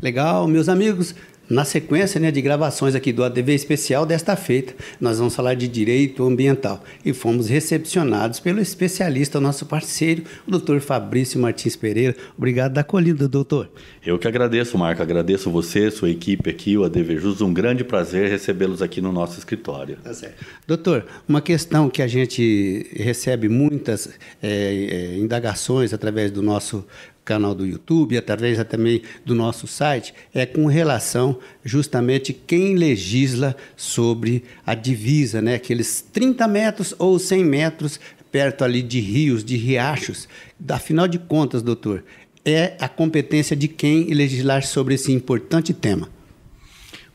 Legal, meus amigos. Na sequência né, de gravações aqui do ADV Especial desta feita, nós vamos falar de direito ambiental e fomos recepcionados pelo especialista, nosso parceiro, o doutor Fabrício Martins Pereira. Obrigado da acolhida, doutor. Eu que agradeço, Marco. Agradeço você, sua equipe aqui, o ADV Jus. Um grande prazer recebê-los aqui no nosso escritório. Tá certo. Doutor, uma questão que a gente recebe muitas é, é, indagações através do nosso canal do YouTube, através também do nosso site, é com relação justamente quem legisla sobre a divisa, né? aqueles 30 metros ou 100 metros perto ali de rios, de riachos. Afinal de contas, doutor, é a competência de quem legislar sobre esse importante tema.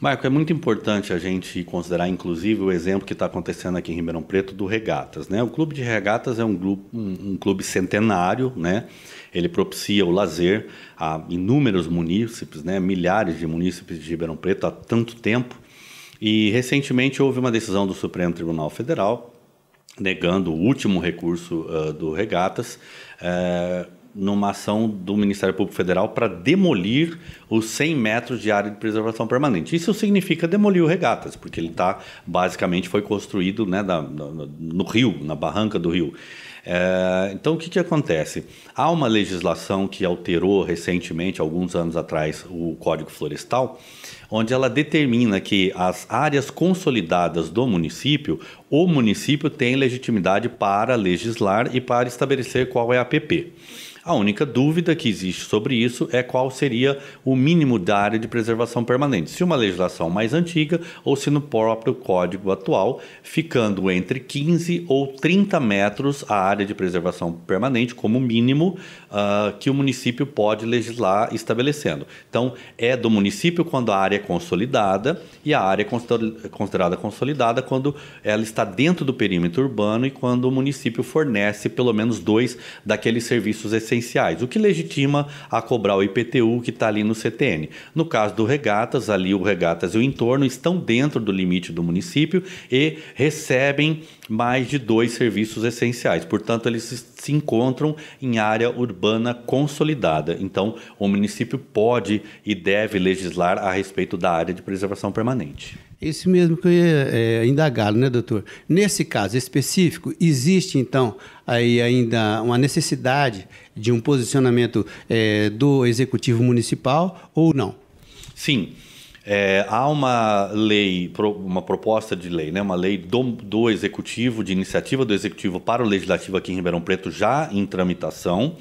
Marco, é muito importante a gente considerar, inclusive, o exemplo que está acontecendo aqui em Ribeirão Preto do Regatas. Né? O Clube de Regatas é um, grupo, um, um clube centenário, né? ele propicia o lazer a inúmeros munícipes, né? milhares de munícipes de Ribeirão Preto há tanto tempo. E recentemente houve uma decisão do Supremo Tribunal Federal negando o último recurso uh, do Regatas. Uh, numa ação do Ministério Público Federal para demolir os 100 metros de área de preservação permanente. Isso significa demolir o Regatas, porque ele está basicamente foi construído né, da, da, no rio, na barranca do rio. É, então, o que, que acontece? Há uma legislação que alterou recentemente, alguns anos atrás, o Código Florestal, onde ela determina que as áreas consolidadas do município, o município tem legitimidade para legislar e para estabelecer qual é a PP. A única dúvida que existe sobre isso é qual seria o mínimo da área de preservação permanente, se uma legislação mais antiga ou se no próprio código atual, ficando entre 15 ou 30 metros a área de preservação permanente como mínimo uh, que o município pode legislar estabelecendo. Então, é do município quando a área consolidada, e a área é considerada consolidada quando ela está dentro do perímetro urbano e quando o município fornece pelo menos dois daqueles serviços essenciais, o que legitima a cobrar o IPTU que está ali no CTN. No caso do Regatas, ali o Regatas e o entorno estão dentro do limite do município e recebem mais de dois serviços essenciais. Portanto, eles se encontram em área urbana consolidada. Então, o município pode e deve legislar a respeito da área de preservação permanente. Isso mesmo que eu ia é, indagá né, doutor? Nesse caso específico, existe então aí ainda uma necessidade de um posicionamento é, do executivo municipal ou não? Sim. É, há uma lei, uma proposta de lei, né? uma lei do, do executivo, de iniciativa do executivo para o legislativo aqui em Ribeirão Preto, já em tramitação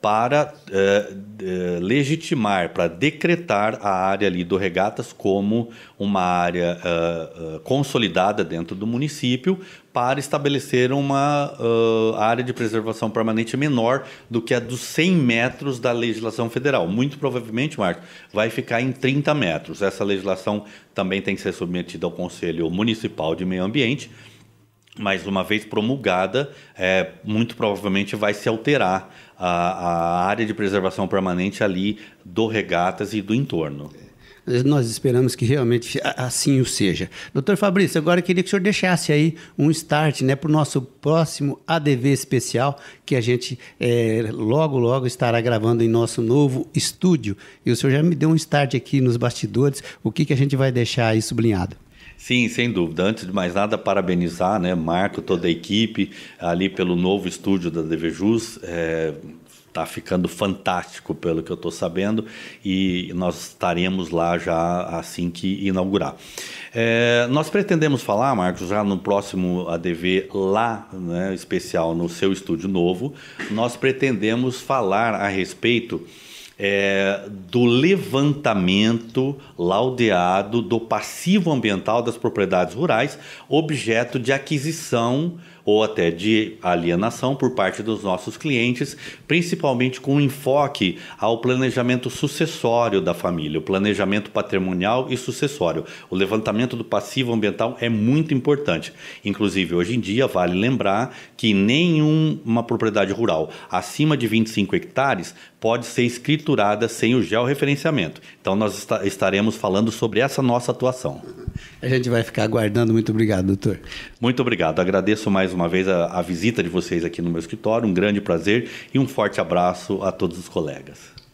para eh, eh, legitimar, para decretar a área ali do Regatas como uma área eh, consolidada dentro do município para estabelecer uma uh, área de preservação permanente menor do que a dos 100 metros da legislação federal. Muito provavelmente, Marcos, vai ficar em 30 metros. Essa legislação também tem que ser submetida ao Conselho Municipal de Meio Ambiente, mas uma vez promulgada, é, muito provavelmente vai se alterar a, a área de preservação permanente ali do Regatas e do entorno. É, nós esperamos que realmente assim o seja. Doutor Fabrício, agora eu queria que o senhor deixasse aí um start né, para o nosso próximo ADV especial, que a gente é, logo, logo estará gravando em nosso novo estúdio. E o senhor já me deu um start aqui nos bastidores, o que, que a gente vai deixar aí sublinhado? Sim, sem dúvida. Antes de mais nada, parabenizar, né, Marco, toda a equipe ali pelo novo estúdio da DVJus. É, tá ficando fantástico pelo que eu estou sabendo e nós estaremos lá já assim que inaugurar. É, nós pretendemos falar, Marcos, já no próximo ADV lá, né, especial no seu estúdio novo, nós pretendemos falar a respeito é, do levantamento laudeado do passivo ambiental das propriedades rurais, objeto de aquisição ou até de alienação por parte dos nossos clientes, principalmente com enfoque ao planejamento sucessório da família, o planejamento patrimonial e sucessório. O levantamento do passivo ambiental é muito importante. Inclusive, hoje em dia, vale lembrar que nenhuma propriedade rural acima de 25 hectares pode ser escrito misturada sem o georreferenciamento. Então nós est estaremos falando sobre essa nossa atuação. A gente vai ficar aguardando. Muito obrigado, doutor. Muito obrigado. Agradeço mais uma vez a, a visita de vocês aqui no meu escritório. Um grande prazer e um forte abraço a todos os colegas.